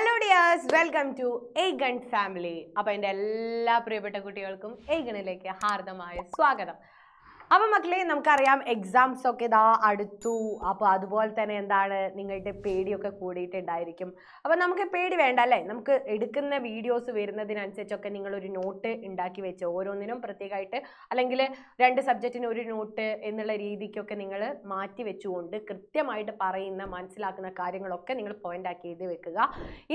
hello dears welcome to എയ്ഗൺ family അപ്പോൾ എൻ്റെ എല്ലാ പ്രിയപ്പെട്ട കുട്ടികൾക്കും എയ്ഗണിലേക്ക് ഹാർദമായ സ്വാഗതം അപ്പൊ മക്കളെ നമുക്കറിയാം എക്സാംസ് ഒക്കെ ഇതാ അടുത്തു അപ്പൊ അതുപോലെ തന്നെ എന്താണ് നിങ്ങളുടെ പേടിയൊക്കെ കൂടിയിട്ടുണ്ടായിരിക്കും അപ്പൊ നമുക്ക് പേടി വേണ്ട അല്ലേ നമുക്ക് എടുക്കുന്ന വീഡിയോസ് വരുന്നതിനനുസരിച്ചൊക്കെ ഒരു നോട്ട് ഉണ്ടാക്കി വെച്ച് ഓരോന്നിനും പ്രത്യേകമായിട്ട് അല്ലെങ്കിൽ രണ്ട് സബ്ജക്റ്റിന് ഒരു നോട്ട് എന്നുള്ള രീതിക്കൊക്കെ നിങ്ങൾ മാറ്റി വെച്ചുകൊണ്ട് കൃത്യമായിട്ട് പറയുന്ന മനസ്സിലാക്കുന്ന കാര്യങ്ങളൊക്കെ നിങ്ങൾ പോയിന്റ് ആക്കി എഴുതി വെക്കുക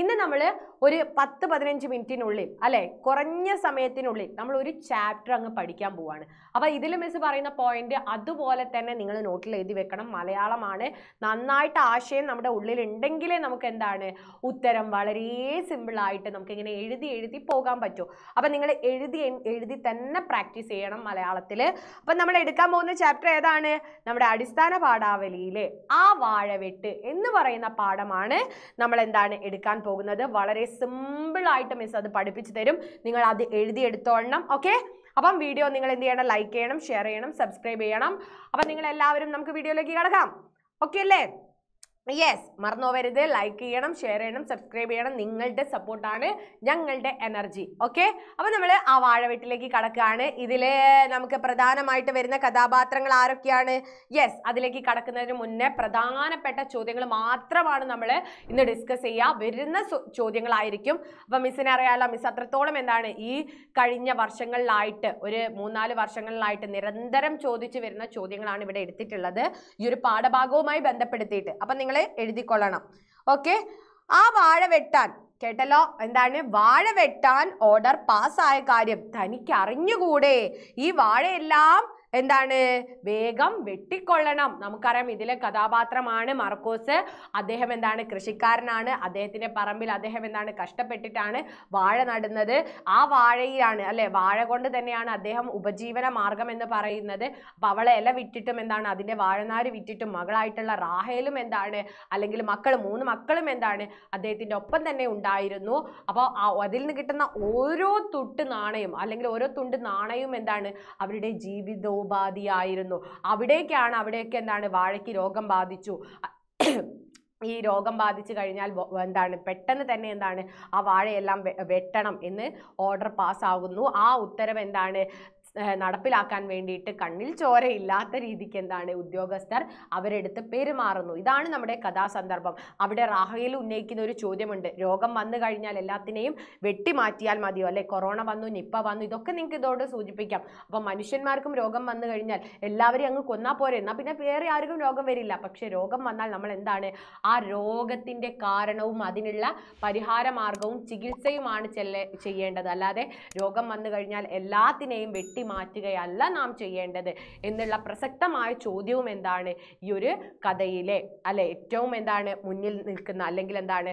ഇന്ന് നമ്മൾ ഒരു പത്ത് പതിനഞ്ച് മിനിറ്റിനുള്ളിൽ അല്ലെ കുറഞ്ഞ സമയത്തിനുള്ളിൽ നമ്മൾ ഒരു ചാപ്റ്റർ അങ്ങ് പഠിക്കാൻ പോവാണ് അപ്പൊ ഇതിൽ മിസ് പറയുന്ന പറയുന്ന പോയിന്റ് അതുപോലെ തന്നെ നിങ്ങൾ നോട്ടിൽ എഴുതി വെക്കണം മലയാളമാണ് നന്നായിട്ട് ആശയം നമ്മുടെ ഉള്ളിൽ ഉണ്ടെങ്കിലേ നമുക്ക് എന്താണ് ഉത്തരം വളരെ സിമ്പിളായിട്ട് ഇങ്ങനെ എഴുതി എഴുതി പോകാൻ പറ്റൂ അപ്പം നിങ്ങൾ എഴുതി എഴുതി തന്നെ പ്രാക്ടീസ് ചെയ്യണം മലയാളത്തിൽ അപ്പം നമ്മൾ എടുക്കാൻ പോകുന്ന ചാപ്റ്റർ ഏതാണ് നമ്മുടെ അടിസ്ഥാന പാഠാവലിയിലെ ആ വാഴവെട്ട് എന്ന് പറയുന്ന പാഠമാണ് നമ്മൾ എന്താണ് എടുക്കാൻ പോകുന്നത് വളരെ സിമ്പിളായിട്ട് മിസ് അത് പഠിപ്പിച്ചു തരും നിങ്ങൾ അത് എഴുതിയെടുത്തോളണം ഓക്കെ അപ്പം വീഡിയോ നിങ്ങൾ എന്ത് ചെയ്യണം ലൈക്ക് ചെയ്യണം ഷെയർ ചെയ്യണം സബ്സ്ക്രൈബ് ചെയ്യണം അപ്പം നിങ്ങൾ എല്ലാവരും നമുക്ക് വീഡിയോയിലേക്ക് കിടക്കാം ഓക്കെ അല്ലേ യെസ് മറന്നുപോകരുത് ലൈക്ക് ചെയ്യണം ഷെയർ ചെയ്യണം സബ്സ്ക്രൈബ് ചെയ്യണം നിങ്ങളുടെ സപ്പോർട്ടാണ് ഞങ്ങളുടെ എനർജി ഓക്കെ അപ്പോൾ നമ്മൾ ആ വാഴവെട്ടിലേക്ക് കടക്കുകയാണ് ഇതിൽ നമുക്ക് പ്രധാനമായിട്ട് വരുന്ന കഥാപാത്രങ്ങൾ ആരൊക്കെയാണ് യെസ് അതിലേക്ക് കടക്കുന്നതിന് മുന്നേ പ്രധാനപ്പെട്ട ചോദ്യങ്ങൾ മാത്രമാണ് നമ്മൾ ഇന്ന് ഡിസ്കസ് ചെയ്യുക വരുന്ന ചോദ്യങ്ങളായിരിക്കും അപ്പോൾ മിസ്സിനെ അറിയാമല്ലോ മിസ് അത്രത്തോളം എന്താണ് ഈ കഴിഞ്ഞ വർഷങ്ങളിലായിട്ട് ഒരു മൂന്നാല് വർഷങ്ങളിലായിട്ട് നിരന്തരം ചോദിച്ചു വരുന്ന ചോദ്യങ്ങളാണ് ഇവിടെ എടുത്തിട്ടുള്ളത് ഈ ഒരു പാഠഭാഗവുമായി ബന്ധപ്പെടുത്തിയിട്ട് അപ്പം നിങ്ങൾ നമ്മൾ എഴുതിക്കൊള്ളണം ഓക്കെ ആ വാഴ വെട്ടാൻ കേട്ടല്ലോ എന്താണ് വാഴ വെട്ടാൻ ഓർഡർ പാസ്സായ കാര്യം തനിക്ക് അറിഞ്ഞുകൂടെ ഈ വാഴയെല്ലാം എന്താണ് വേഗം വെട്ടിക്കൊള്ളണം നമുക്കറിയാം ഇതിലെ കഥാപാത്രമാണ് മർക്കോസ് അദ്ദേഹം എന്താണ് കൃഷിക്കാരനാണ് അദ്ദേഹത്തിൻ്റെ പറമ്പിൽ അദ്ദേഹം എന്താണ് കഷ്ടപ്പെട്ടിട്ടാണ് വാഴ നടുന്നത് ആ വാഴയിലാണ് അല്ലെ വാഴ കൊണ്ട് തന്നെയാണ് അദ്ദേഹം ഉപജീവന മാർഗം എന്ന് പറയുന്നത് അപ്പം അവളെ ഇല വിറ്റിട്ടും എന്താണ് അതിൻ്റെ വാഴനാര് വിറ്റിട്ടും മകളായിട്ടുള്ള റാഹേലും എന്താണ് അല്ലെങ്കിൽ മക്കൾ മൂന്ന് മക്കളും എന്താണ് അദ്ദേഹത്തിൻ്റെ ഒപ്പം തന്നെ ഉണ്ടായിരുന്നു അപ്പോൾ അതിൽ നിന്ന് കിട്ടുന്ന ഓരോ തുട്ട് നാണയം അല്ലെങ്കിൽ ഓരോ തുണ്ട് നാണയം എന്താണ് അവരുടെ ജീവിതവും ഉപാധിയായിരുന്നു അവിടേക്കാണ് അവിടെയൊക്കെ എന്താണ് വാഴയ്ക്ക് രോഗം ബാധിച്ചു ഈ രോഗം ബാധിച്ചു കഴിഞ്ഞാൽ എന്താണ് പെട്ടെന്ന് തന്നെ എന്താണ് ആ വാഴയെല്ലാം വെട്ടണം എന്ന് ഓർഡർ പാസ്സാകുന്നു ആ ഉത്തരവ് എന്താണ് നടപ്പിലാക്കാൻ വേണ്ടിയിട്ട് കണ്ണിൽ ചോരയില്ലാത്ത രീതിക്ക് എന്താണ് ഉദ്യോഗസ്ഥർ അവരെടുത്ത് പെരുമാറുന്നു ഇതാണ് നമ്മുടെ കഥാസന്ദർഭം അവിടെ റാഹയിൽ ഉന്നയിക്കുന്ന ഒരു ചോദ്യമുണ്ട് രോഗം വന്നു കഴിഞ്ഞാൽ എല്ലാത്തിനെയും വെട്ടിമാറ്റിയാൽ മതിയോ അല്ലെ കൊറോണ വന്നു നിപ്പ വന്നു ഇതൊക്കെ നിങ്ങൾക്ക് ഇതോട് സൂചിപ്പിക്കാം അപ്പം മനുഷ്യന്മാർക്കും രോഗം വന്നു കഴിഞ്ഞാൽ എല്ലാവരെയും അങ്ങ് കൊന്നാൽ പോരെ എന്നാൽ പിന്നെ വേറെ ആർക്കും രോഗം വരില്ല പക്ഷേ രോഗം വന്നാൽ നമ്മൾ എന്താണ് ആ രോഗത്തിൻ്റെ കാരണവും അതിനുള്ള പരിഹാര മാർഗവും ചികിത്സയുമാണ് ചെല്ല ചെയ്യേണ്ടത് അല്ലാതെ രോഗം വന്നു കഴിഞ്ഞാൽ എല്ലാത്തിനെയും വെട്ടി മാറ്റുകയല്ല നാം ചെയ്യേണ്ടത് എന്നുള്ള പ്രസക്തമായ ചോദ്യവും എന്താണ് ഈ ഒരു കഥയിലെ അല്ലെ ഏറ്റവും എന്താണ് മുന്നിൽ നിൽക്കുന്ന അല്ലെങ്കിൽ എന്താണ്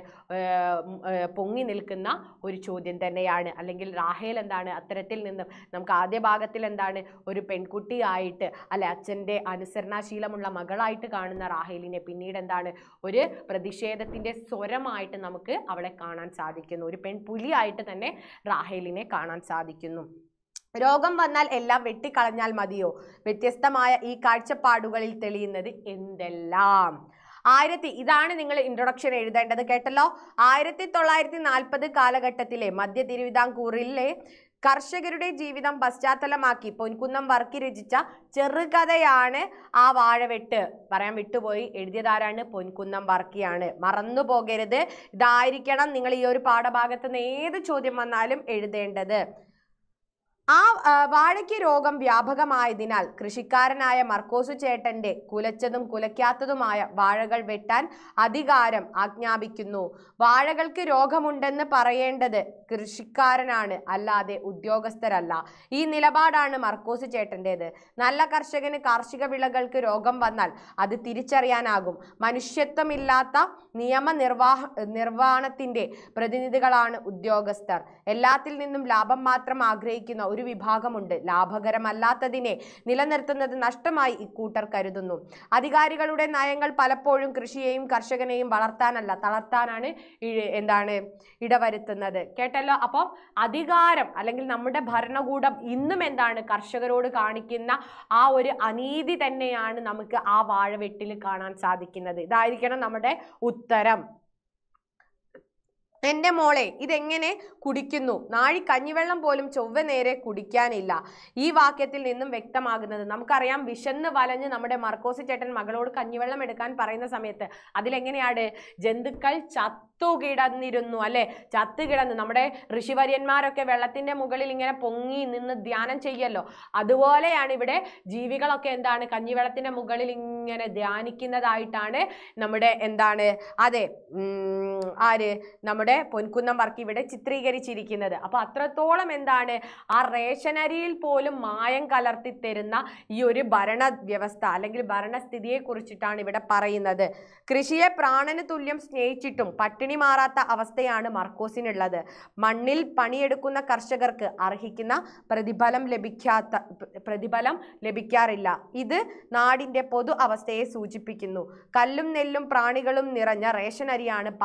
പൊങ്ങി നിൽക്കുന്ന ഒരു ചോദ്യം തന്നെയാണ് അല്ലെങ്കിൽ റാഹേൽ എന്താണ് അത്തരത്തിൽ നിന്നും നമുക്ക് ആദ്യ ഭാഗത്തിൽ എന്താണ് ഒരു പെൺകുട്ടിയായിട്ട് അല്ലെ അച്ഛൻ്റെ അനുസരണാശീലമുള്ള മകളായിട്ട് കാണുന്ന റാഹേലിനെ പിന്നീട് എന്താണ് ഒരു പ്രതിഷേധത്തിൻ്റെ സ്വരമായിട്ട് നമുക്ക് അവളെ കാണാൻ സാധിക്കുന്നു ഒരു പെൺപുലിയായിട്ട് തന്നെ റാഹേലിനെ കാണാൻ സാധിക്കുന്നു രോഗം വന്നാൽ എല്ലാം വെട്ടിക്കളഞ്ഞാൽ മതിയോ വ്യത്യസ്തമായ ഈ കാഴ്ചപ്പാടുകളിൽ തെളിയുന്നത് എന്തെല്ലാം ആയിരത്തി ഇതാണ് നിങ്ങൾ ഇൻട്രൊഡക്ഷൻ എഴുതേണ്ടത് കേട്ടല്ലോ ആയിരത്തി തൊള്ളായിരത്തി നാൽപ്പത് കാലഘട്ടത്തിലെ മധ്യ തിരുവിതാംകൂറിലെ കർഷകരുടെ ജീവിതം പശ്ചാത്തലമാക്കി പൊൻകുന്നം വർക്കി രചിച്ച ചെറുകഥയാണ് ആ വാഴവെട്ട് പറയാൻ വിട്ടുപോയി എഴുതിയതാരാണ് പൊൻകുന്നം വർക്കിയാണ് മറന്നു പോകരുത് ഇതായിരിക്കണം നിങ്ങൾ ഈ ഒരു പാഠഭാഗത്ത് നിന്ന് ഏത് ചോദ്യം വന്നാലും എഴുതേണ്ടത് ആ വാഴയ്ക്ക് രോഗം വ്യാപകമായതിനാൽ കൃഷിക്കാരനായ മർക്കോസു ചേട്ടന്റെ കുലച്ചതും കുലയ്ക്കാത്തതുമായ വാഴകൾ വെട്ടാൻ അധികാരം ആജ്ഞാപിക്കുന്നു വാഴകൾക്ക് രോഗമുണ്ടെന്ന് പറയേണ്ടത് കൃഷിക്കാരനാണ് അല്ലാതെ ഉദ്യോഗസ്ഥരല്ല ഈ നിലപാടാണ് മർക്കോസ് ചേട്ടൻ്റേത് നല്ല കർഷകന് കാർഷിക വിളകൾക്ക് രോഗം വന്നാൽ അത് തിരിച്ചറിയാനാകും മനുഷ്യത്വമില്ലാത്ത നിർവാഹ നിർവ്വഹണത്തിൻ്റെ പ്രതിനിധികളാണ് ഉദ്യോഗസ്ഥർ എല്ലാത്തിൽ നിന്നും ലാഭം മാത്രം ആഗ്രഹിക്കുന്ന ഒരു വിഭാഗമുണ്ട് ലാഭകരമല്ലാത്തതിനെ നിലനിർത്തുന്നത് നഷ്ടമായി ഇക്കൂട്ടർ കരുതുന്നു അധികാരികളുടെ നയങ്ങൾ പലപ്പോഴും കൃഷിയെയും കർഷകനെയും വളർത്താനല്ല തളർത്താനാണ് എന്താണ് ഇടവരുത്തുന്നത് കേട്ടല്ലോ അപ്പം അധികാരം അല്ലെങ്കിൽ നമ്മുടെ ഭരണകൂടം ഇന്നും എന്താണ് കർഷകരോട് കാണിക്കുന്ന ആ ഒരു അനീതി തന്നെയാണ് നമുക്ക് ആ വാഴവെട്ടിൽ കാണാൻ സാധിക്കുന്നത് ഇതായിരിക്കണം നമ്മുടെ ഉത്തരം എൻ്റെ മോളെ ഇതെങ്ങനെ കുടിക്കുന്നു നാഴി കഞ്ഞിവെള്ളം പോലും ചൊവ്വ നേരെ കുടിക്കാനില്ല ഈ വാക്യത്തിൽ നിന്നും വ്യക്തമാകുന്നത് നമുക്കറിയാം വിശന്ന് വലഞ്ഞ് നമ്മുടെ മർക്കോസി ചേട്ടൻ മകളോട് കഞ്ഞിവെള്ളം എടുക്കാൻ പറയുന്ന സമയത്ത് അതിലെങ്ങനെയാണ് ജന്തുക്കൾ ചത്തു കിടന്നിരുന്നു അല്ലെ ചത്തു കിടന്നു നമ്മുടെ ഋഷിവര്യന്മാരൊക്കെ വെള്ളത്തിൻ്റെ മുകളിൽ ഇങ്ങനെ പൊങ്ങി നിന്ന് ധ്യാനം ചെയ്യല്ലോ അതുപോലെയാണ് ഇവിടെ ജീവികളൊക്കെ എന്താണ് കഞ്ഞിവെള്ളത്തിൻ്റെ മുകളിൽ ഇങ്ങനെ ധ്യാനിക്കുന്നതായിട്ടാണ് നമ്മുടെ എന്താണ് അതെ ആര് നമ്മുടെ ഇവിടെ പൊൻകുന്നം വർക്ക് ഇവിടെ ചിത്രീകരിച്ചിരിക്കുന്നത് അപ്പോൾ അത്രത്തോളം എന്താണ് ആ റേഷനരിയിൽ പോലും മായം കലർത്തി തരുന്ന ഈ ഒരു ഭരണ വ്യവസ്ഥ അല്ലെങ്കിൽ ഭരണസ്ഥിതിയെ കുറിച്ചിട്ടാണ് ഇവിടെ പറയുന്നത് കൃഷിയെ പ്രാണന തുല്യം സ്നേഹിച്ചിട്ടും പട്ടിണി മാറാത്ത അവസ്ഥയാണ് മർക്കോസിനുള്ളത് മണ്ണിൽ പണിയെടുക്കുന്ന കർഷകർക്ക് അർഹിക്കുന്ന പ്രതിഫലം ലഭിക്കാത്ത പ്രതിഫലം ലഭിക്കാറില്ല ഇത് നാടിന്റെ പൊതു അവസ്ഥയെ സൂചിപ്പിക്കുന്നു കല്ലും നെല്ലും പ്രാണികളും നിറഞ്ഞ റേഷൻ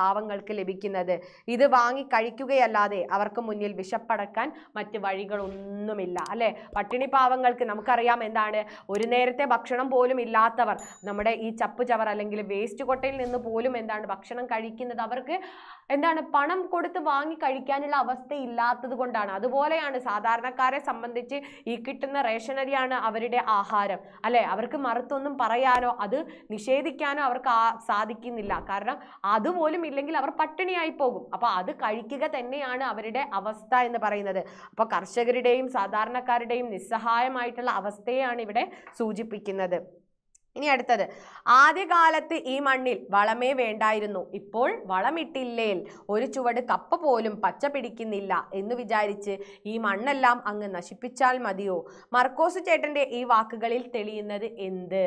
പാവങ്ങൾക്ക് ലഭിക്കുന്നത് ഇത് വാങ്ങി കഴിക്കുകയല്ലാതെ അവർക്ക് മുന്നിൽ വിശപ്പടക്കാൻ മറ്റ് വഴികളൊന്നുമില്ല അല്ലേ പട്ടിണി പാവങ്ങൾക്ക് നമുക്കറിയാം എന്താണ് ഒരു നേരത്തെ ഭക്ഷണം പോലും ഇല്ലാത്തവർ നമ്മുടെ ഈ ചപ്പ് ചവർ അല്ലെങ്കിൽ വേസ്റ്റ് കൊട്ടയിൽ നിന്ന് പോലും എന്താണ് ഭക്ഷണം കഴിക്കുന്നത് അവർക്ക് എന്താണ് പണം കൊടുത്ത് വാങ്ങി കഴിക്കാനുള്ള അവസ്ഥ ഇല്ലാത്തത് കൊണ്ടാണ് അതുപോലെയാണ് സാധാരണക്കാരെ സംബന്ധിച്ച് ഈ കിട്ടുന്ന റേഷനരിയാണ് അവരുടെ ആഹാരം അല്ലേ അവർക്ക് മറുത്തൊന്നും പറയാനോ അത് നിഷേധിക്കാനോ അവർക്ക് സാധിക്കുന്നില്ല കാരണം അതുപോലും ഇല്ലെങ്കിൽ അവർ പട്ടിണിയായി പോകും അപ്പോൾ അത് കഴിക്കുക തന്നെയാണ് അവരുടെ അവസ്ഥ എന്ന് പറയുന്നത് അപ്പോൾ കർഷകരുടെയും സാധാരണക്കാരുടെയും നിസ്സഹായമായിട്ടുള്ള അവസ്ഥയാണ് ഇവിടെ സൂചിപ്പിക്കുന്നത് ഇനി അടുത്തത് ആദ്യകാലത്ത് ഈ മണ്ണിൽ വളമേ വേണ്ടായിരുന്നു ഇപ്പോൾ വളമിട്ടില്ലേൽ ഒരു ചുവട് കപ്പ പോലും പച്ച പിടിക്കുന്നില്ല എന്ന് വിചാരിച്ച് ഈ മണ്ണെല്ലാം അങ്ങ് നശിപ്പിച്ചാൽ മതിയോ മർക്കോസ് ചേട്ടൻ്റെ ഈ വാക്കുകളിൽ തെളിയുന്നത് എന്ത്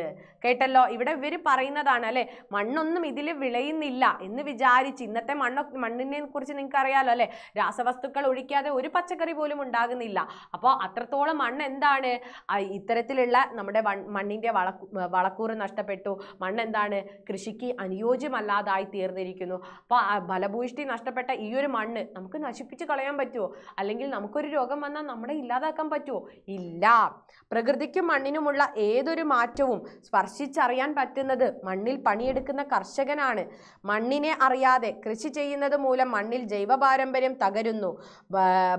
കേട്ടല്ലോ ഇവിടെ ഇവർ പറയുന്നതാണ് അല്ലേ മണ്ണൊന്നും ഇതിൽ വിളയുന്നില്ല എന്ന് വിചാരിച്ച് ഇന്നത്തെ മണ്ണൊ മണ്ണിനെ കുറിച്ച് നിങ്ങൾക്ക് അറിയാലോ അല്ലേ രാസവസ്തുക്കൾ ഒഴിക്കാതെ ഒരു പച്ചക്കറി പോലും ഉണ്ടാകുന്നില്ല അപ്പോൾ അത്രത്തോളം മണ്ണ് എന്താണ് ഇത്തരത്തിലുള്ള നമ്മുടെ മണ്ണിൻ്റെ വള വള മണക്കൂർ നഷ്ടപ്പെട്ടു മണ്ണ് എന്താണ് കൃഷിക്ക് അനുയോജ്യമല്ലാതായി തീർന്നിരിക്കുന്നു അപ്പോൾ ഫലഭൂഷ്ടി നഷ്ടപ്പെട്ട ഈ ഒരു മണ്ണ് നമുക്ക് നശിപ്പിച്ച് കളയാൻ പറ്റുമോ അല്ലെങ്കിൽ നമുക്കൊരു രോഗം വന്നാൽ നമ്മളെ ഇല്ലാതാക്കാൻ പറ്റുമോ ഇല്ല പ്രകൃതിക്കും മണ്ണിനുമുള്ള ഏതൊരു മാറ്റവും സ്പർശിച്ചറിയാൻ പറ്റുന്നത് മണ്ണിൽ പണിയെടുക്കുന്ന കർഷകനാണ് മണ്ണിനെ അറിയാതെ കൃഷി ചെയ്യുന്നത് മൂലം മണ്ണിൽ ജൈവ പാരമ്പര്യം തകരുന്നു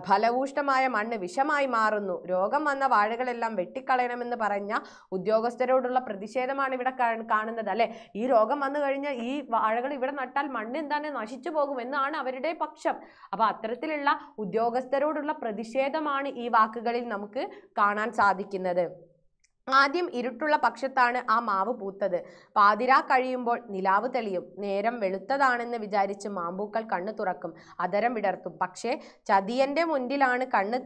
ഫലഭൂഷ്ടമായ മണ്ണ് വിഷമായി മാറുന്നു രോഗം വന്ന വാഴകളെല്ലാം വെട്ടിക്കളയണമെന്ന് പറഞ്ഞ ഉദ്യോഗസ്ഥരോടുള്ള പ്രതിഷേധ ഭേദമാണ് ഇവിടെ കാണുന്നത് അല്ലെ ഈ രോഗം വന്നു കഴിഞ്ഞാൽ ഈ വാഴകൾ ഇവിടെ നട്ടാൽ മണ്ണ് എന്താണ് നശിച്ചു പോകും എന്നാണ് അവരുടെ പക്ഷം അപ്പൊ അത്തരത്തിലുള്ള ഉദ്യോഗസ്ഥരോടുള്ള പ്രതിഷേധമാണ് ഈ വാക്കുകളിൽ നമുക്ക് കാണാൻ സാധിക്കുന്നത് ആദ്യം ഇരുട്ടുള്ള പക്ഷത്താണ് ആ മാവ് പൂത്തത് പാതിരാ കഴിയുമ്പോൾ നിലാവ് തെളിയും നേരം വെളുത്തതാണെന്ന് വിചാരിച്ച് മാമ്പൂക്കൾ കണ്ണു തുറക്കും അതരം വിടർത്തും പക്ഷേ ചതിയൻ്റെ മുൻപിലാണ് കണ്ണ്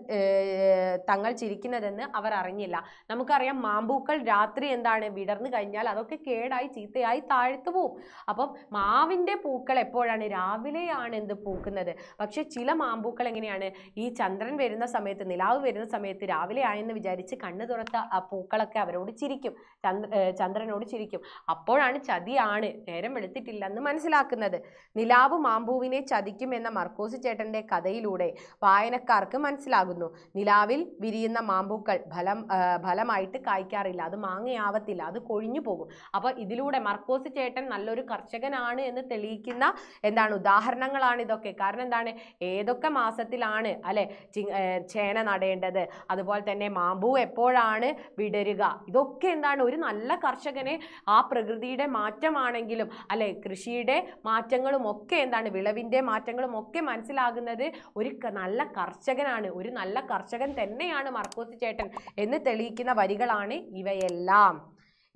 തങ്ങൾ ചിരിക്കുന്നതെന്ന് അവർ അറിഞ്ഞില്ല നമുക്കറിയാം മാമ്പൂക്കൾ രാത്രി എന്താണ് വിടർന്നു കഴിഞ്ഞാൽ അതൊക്കെ കേടായി ചീത്തയായി താഴ്ത്തു പോവും അപ്പം മാവിൻ്റെ പൂക്കൾ എപ്പോഴാണ് രാവിലെയാണ് എന്ത് പൂക്കുന്നത് പക്ഷെ ചില മാമ്പൂക്കൾ എങ്ങനെയാണ് ഈ ചന്ദ്രൻ വരുന്ന സമയത്ത് നിലാവ് വരുന്ന സമയത്ത് രാവിലെ ആയെന്ന് വിചാരിച്ച് കണ്ണു തുറത്ത ആ പൂക്കളൊക്കെ ഒക്കെ അവരോട് ചിരിക്കും ചന്ദ്ര ചന്ദ്രനോട് ചിരിക്കും അപ്പോഴാണ് ചതിയാണ് നേരം വെളുത്തിട്ടില്ലെന്ന് മനസ്സിലാക്കുന്നത് നിലാവ് മാമ്പൂവിനെ ചതിക്കും എന്ന മർക്കോസ് ചേട്ടൻ്റെ കഥയിലൂടെ വായനക്കാർക്ക് മനസ്സിലാകുന്നു നിലാവിൽ വിരിയുന്ന മാമ്പൂക്കൾ ഫലം ഫലമായിട്ട് കായ്ക്കാറില്ല അത് മാങ്ങയാവത്തില്ല അത് കൊഴിഞ്ഞു പോകും അപ്പോൾ ഇതിലൂടെ മർക്കോസ് ചേട്ടൻ നല്ലൊരു കർഷകനാണ് എന്ന് തെളിയിക്കുന്ന എന്താണ് ഉദാഹരണങ്ങളാണ് ഇതൊക്കെ കാരണം എന്താണ് ഏതൊക്കെ മാസത്തിലാണ് അല്ലെ ചേന നടേണ്ടത് അതുപോലെ തന്നെ മാമ്പൂ എപ്പോഴാണ് വിടരുക ഇതൊക്കെ എന്താണ് ഒരു നല്ല കർഷകനെ ആ പ്രകൃതിയുടെ മാറ്റമാണെങ്കിലും അല്ലെ കൃഷിയുടെ മാറ്റങ്ങളും ഒക്കെ എന്താണ് വിളവിൻ്റെ മാറ്റങ്ങളും ഒക്കെ മനസ്സിലാകുന്നത് ഒരു നല്ല കർഷകനാണ് ഒരു നല്ല കർഷകൻ തന്നെയാണ് മർക്കോസ് ചേട്ടൻ എന്ന് തെളിയിക്കുന്ന വരികളാണ് ഇവയെല്ലാം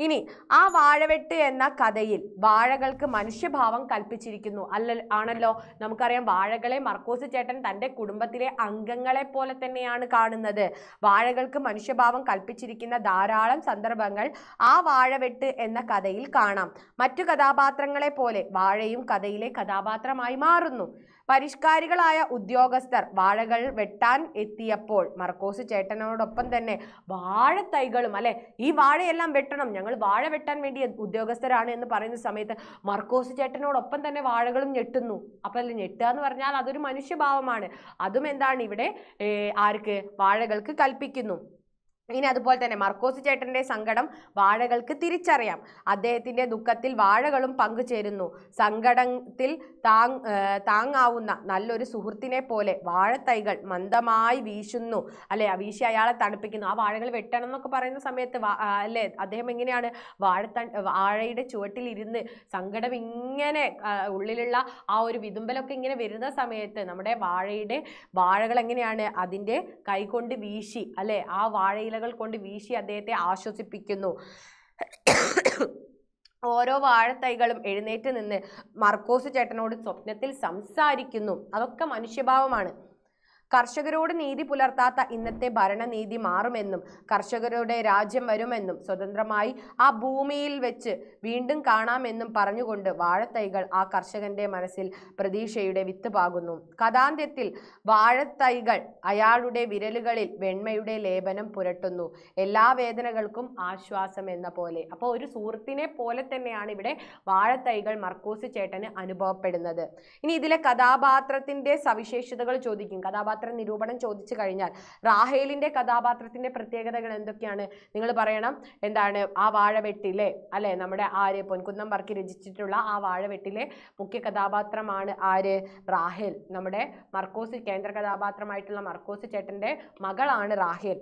ഇനി ആ വാഴവെട്ട് എന്ന കഥയിൽ വാഴകൾക്ക് മനുഷ്യഭാവം കൽപ്പിച്ചിരിക്കുന്നു അല്ല ആണല്ലോ നമുക്കറിയാം വാഴകളെ മർക്കോസ് ചേട്ടൻ തൻ്റെ കുടുംബത്തിലെ അംഗങ്ങളെ പോലെ തന്നെയാണ് കാണുന്നത് വാഴകൾക്ക് മനുഷ്യഭാവം കൽപ്പിച്ചിരിക്കുന്ന ധാരാളം സന്ദർഭങ്ങൾ ആ വാഴവെട്ട് എന്ന കഥയിൽ കാണാം മറ്റു കഥാപാത്രങ്ങളെ പോലെ വാഴയും കഥയിലെ കഥാപാത്രമായി മാറുന്നു പരിഷ്കാരികളായ ഉദ്യോഗസ്ഥർ വാഴകൾ വെട്ടാൻ എത്തിയപ്പോൾ മർക്കോസ് ചേട്ടനോടൊപ്പം തന്നെ വാഴത്തൈകളും അല്ലെ ഈ വാഴയെല്ലാം വെട്ടണം ഞങ്ങൾ വാഴ വെട്ടാൻ വേണ്ടി ഉദ്യോഗസ്ഥരാണ് എന്ന് പറയുന്ന സമയത്ത് മർക്കോസ് ചേട്ടനോടൊപ്പം തന്നെ വാഴകളും ഞെട്ടുന്നു അപ്പം അല്ലെ ഞെട്ടുക എന്ന് പറഞ്ഞാൽ അതൊരു മനുഷ്യഭാവമാണ് അതും എന്താണ് ഇവിടെ ആർക്ക് വാഴകൾക്ക് കൽപ്പിക്കുന്നു ഇനി അതുപോലെ തന്നെ മർക്കോസ് ചേട്ടൻ്റെ സങ്കടം വാഴകൾക്ക് തിരിച്ചറിയാം അദ്ദേഹത്തിന്റെ ദുഃഖത്തിൽ വാഴകളും പങ്കുചേരുന്നു സങ്കടത്തിൽ താങ് താങ്ങാവുന്ന നല്ലൊരു സുഹൃത്തിനെ പോലെ വാഴത്തൈകൾ മന്ദമായി വീശുന്നു അല്ലെ വീശി അയാളെ തണുപ്പിക്കുന്നു ആ വാഴകൾ വെട്ടണം എന്നൊക്കെ പറയുന്ന സമയത്ത് അല്ലേ അദ്ദേഹം എങ്ങനെയാണ് വാഴത്ത വാഴയുടെ ചുവട്ടിലിരുന്ന് സങ്കടം ഇങ്ങനെ ഉള്ളിലുള്ള ആ ഒരു വിതുമ്പലൊക്കെ ഇങ്ങനെ വരുന്ന സമയത്ത് നമ്മുടെ വാഴയുടെ വാഴകൾ എങ്ങനെയാണ് അതിൻ്റെ കൈകൊണ്ട് വീശി അല്ലെ ആ വാഴയിലെ വാഴകൾ കൊണ്ട് വീശി അദ്ദേഹത്തെ ആശ്വസിപ്പിക്കുന്നു ഓരോ വാഴത്തൈകളും എഴുന്നേറ്റ് നിന്ന് മർക്കോസ് ചേട്ടനോട് സ്വപ്നത്തിൽ സംസാരിക്കുന്നു അതൊക്കെ മനുഷ്യഭാവമാണ് കർഷകരോട് നീതി പുലർത്താത്ത ഇന്നത്തെ ഭരണനീതി മാറുമെന്നും കർഷകരുടെ രാജ്യം വരുമെന്നും സ്വതന്ത്രമായി ആ ഭൂമിയിൽ വെച്ച് വീണ്ടും കാണാമെന്നും പറഞ്ഞുകൊണ്ട് വാഴത്തൈകൾ ആ കർഷകന്റെ മനസ്സിൽ പ്രതീക്ഷയുടെ വിത്ത് പാകുന്നു കഥാന്ത്യത്തിൽ വാഴത്തൈകൾ അയാളുടെ വിരലുകളിൽ വെണ്മയുടെ ലേപനം പുരട്ടുന്നു എല്ലാ വേദനകൾക്കും ആശ്വാസം എന്ന പോലെ അപ്പോൾ ഒരു സുഹൃത്തിനെ പോലെ തന്നെയാണ് ഇവിടെ വാഴത്തൈകൾ മർക്കൂസ് ചേട്ടന് അനുഭവപ്പെടുന്നത് ഇനി ഇതിലെ കഥാപാത്രത്തിന്റെ സവിശേഷതകൾ ചോദിക്കും കഥാപാത്ര കഥാപാത്ര നിരൂപണം ചോദിച്ചു കഴിഞ്ഞാൽ റാഹേലിൻ്റെ കഥാപാത്രത്തിൻ്റെ പ്രത്യേകതകൾ എന്തൊക്കെയാണ് നിങ്ങൾ പറയണം എന്താണ് ആ വാഴവെട്ടിലെ അല്ലേ നമ്മുടെ ആര് പൊൻകുന്നം പറക്കി രചിച്ചിട്ടുള്ള ആ വാഴവെട്ടിലെ മുഖ്യ കഥാപാത്രമാണ് ആര് റാഹേൽ നമ്മുടെ മർക്കോസ് കേന്ദ്ര കഥാപാത്രമായിട്ടുള്ള മർക്കോസ് ചേട്ടൻ്റെ മകളാണ് റാഹേൽ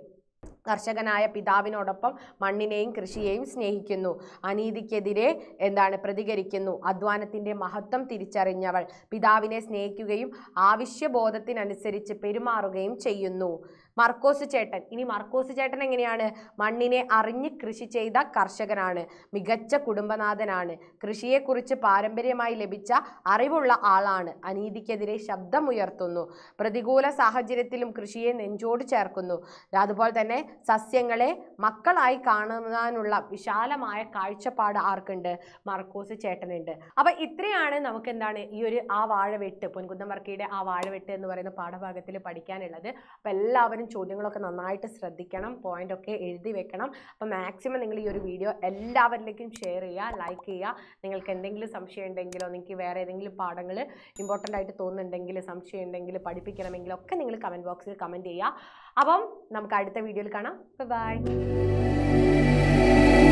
കർഷകനായ പിതാവിനോടൊപ്പം മണ്ണിനെയും കൃഷിയെയും സ്നേഹിക്കുന്നു അനീതിക്കെതിരെ എന്താണ് പ്രതികരിക്കുന്നു അധ്വാനത്തിൻ്റെ മഹത്വം തിരിച്ചറിഞ്ഞവൾ പിതാവിനെ സ്നേഹിക്കുകയും ആവശ്യബോധത്തിനനുസരിച്ച് പെരുമാറുകയും ചെയ്യുന്നു മർക്കോസ് ചേട്ടൻ ഇനി മർക്കോസ് ചേട്ടൻ എങ്ങനെയാണ് മണ്ണിനെ അറിഞ്ഞ് കൃഷി ചെയ്ത കർഷകനാണ് മികച്ച കുടുംബനാഥനാണ് കൃഷിയെക്കുറിച്ച് പാരമ്പര്യമായി ലഭിച്ച അറിവുള്ള ആളാണ് അനീതിക്കെതിരെ ശബ്ദമുയർത്തുന്നു പ്രതികൂല സാഹചര്യത്തിലും കൃഷിയെ നെഞ്ചോട് ചേർക്കുന്നു അതുപോലെ തന്നെ സസ്യങ്ങളെ മക്കളായി കാണുവാനുള്ള വിശാലമായ കാഴ്ചപ്പാട് ആർക്കുണ്ട് മർക്കോസ് ചേട്ടനുണ്ട് അപ്പം ഇത്രയാണ് നമുക്ക് എന്താണ് ഈ ഒരു ആ വാഴവെട്ട് പൊൻകുന്നം വർക്കിയുടെ ആ വാഴവെട്ട് എന്ന് പറയുന്ന പാഠഭാഗത്തിൽ പഠിക്കാനുള്ളത് അപ്പം എല്ലാവരും ചോദ്യങ്ങളൊക്കെ നന്നായിട്ട് ശ്രദ്ധിക്കണം പോയിൻ്റൊക്കെ എഴുതി വെക്കണം അപ്പോൾ മാക്സിമം നിങ്ങൾ ഈ ഒരു വീഡിയോ എല്ലാവരിലേക്കും ഷെയർ ചെയ്യുക ലൈക്ക് ചെയ്യുക നിങ്ങൾക്ക് എന്തെങ്കിലും സംശയം ഉണ്ടെങ്കിലോ നിങ്ങൾക്ക് വേറെ ഏതെങ്കിലും പാഠങ്ങൾ ഇമ്പോർട്ടൻ്റ് ആയിട്ട് തോന്നുന്നുണ്ടെങ്കിൽ സംശയം ഉണ്ടെങ്കിൽ പഠിപ്പിക്കണമെങ്കിലൊക്കെ ഒക്കെ നിങ്ങൾ കമൻറ്റ് ബോക്സിൽ കമൻറ്റ് ചെയ്യുക അപ്പം നമുക്ക് അടുത്ത വീഡിയോയിൽ കാണാം ബൈ